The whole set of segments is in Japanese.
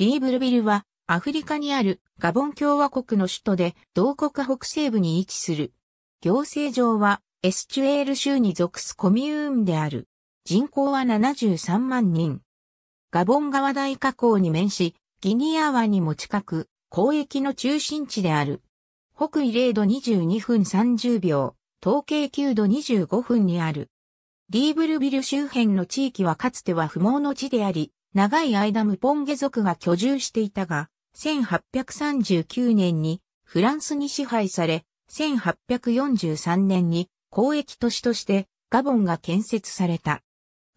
リーブルビルはアフリカにあるガボン共和国の首都で同国北西部に位置する。行政上はエスチュエール州に属すコミューンである。人口は73万人。ガボン川大河口に面し、ギニア湾にも近く、交易の中心地である。北緯0度22分30秒、統計9度25分にある。リーブルビル周辺の地域はかつては不毛の地であり、長い間ムポンゲ族が居住していたが、1839年にフランスに支配され、1843年に交易都市としてガボンが建設された。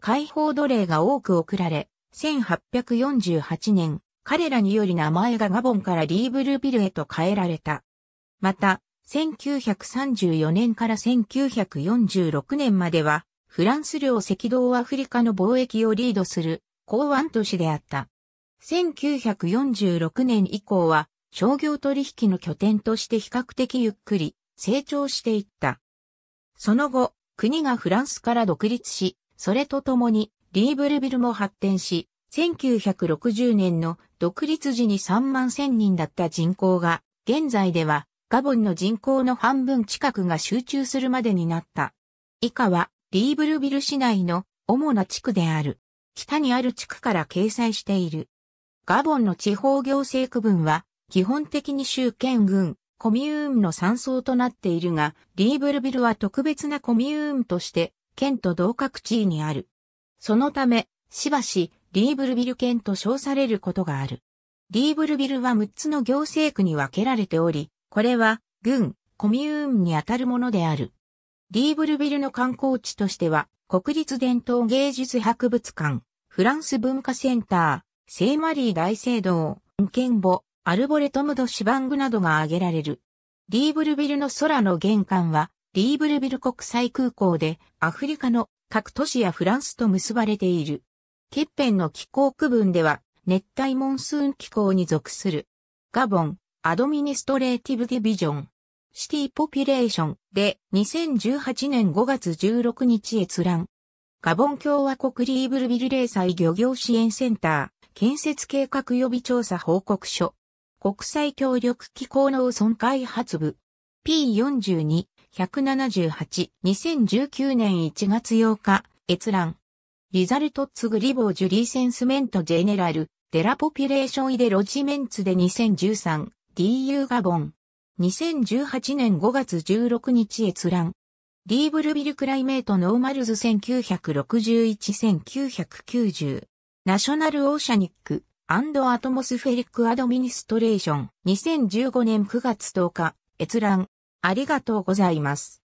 解放奴隷が多く送られ、1848年、彼らにより名前がガボンからリーブルビルへと変えられた。また、1934年から1946年までは、フランス領赤道アフリカの貿易をリードする港湾都市であった。1946年以降は商業取引の拠点として比較的ゆっくり成長していった。その後、国がフランスから独立し、それとともにリーブルビルも発展し、1960年の独立時に3万1000人だった人口が、現在ではガボンの人口の半分近くが集中するまでになった。以下はリーブルビル市内の主な地区である。北にある地区から掲載している。ガボンの地方行政区分は、基本的に州県軍、コミューンの山層となっているが、リーブルビルは特別なコミューンとして、県と同格地位にある。そのため、しばし、リーブルビル県と称されることがある。リーブルビルは6つの行政区に分けられており、これは、軍、コミューンにあたるものである。リーブルビルの観光地としては、国立伝統芸術博物館、フランス文化センター、聖マリー大聖堂、ンケンボ、アルボレトムドシバングなどが挙げられる。リーブルビルの空の玄関は、リーブルビル国際空港で、アフリカの各都市やフランスと結ばれている。欠片の気候区分では、熱帯モンスーン気候に属する。ガボン、アドミニストレーティブディビジョン。シティポピュレーションで2018年5月16日閲覧。ガボン共和国リーブルビル零細漁業支援センター建設計画予備調査報告書。国際協力機構農村開発部。P42、178、2019年1月8日、閲覧。リザルトッツグリボージュリーセンスメントジェネラル、デラポピュレーションイデロジメンツで2013、DU ガボン。2018年5月16日閲覧。リーブルビル・クライメート・ノーマルズ1961-1990。ナショナル・オーシャニック・アトモスフェリック・アドミニストレーション。2015年9月10日。閲覧。ありがとうございます。